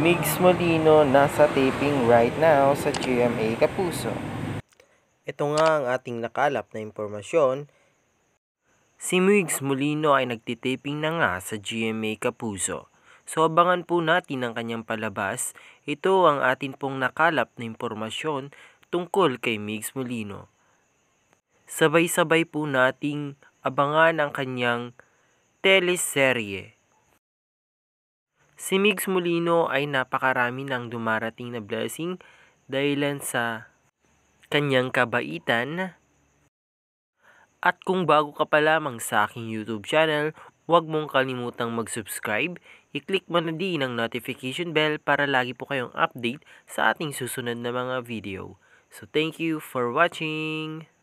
Migs Molino nasa taping right now sa GMA Kapuso. Ito nga ang ating nakalap na impormasyon. Si Migs Molino ay nagtitaping na nga sa GMA Kapuso. So abangan po natin ang kanyang palabas. Ito ang atin pong nakalap na impormasyon tungkol kay Migs Molino. Sabay-sabay po nating abangan ang kanyang teleserye. Si Migs Molino ay napakarami ng dumarating na blessing dahilan sa kanyang kabaitan. At kung bago ka pa lamang sa aking YouTube channel, huwag mong kalimutang mag-subscribe, i-click mo na din ang notification bell para lagi po kayong update sa ating susunod na mga video. So thank you for watching!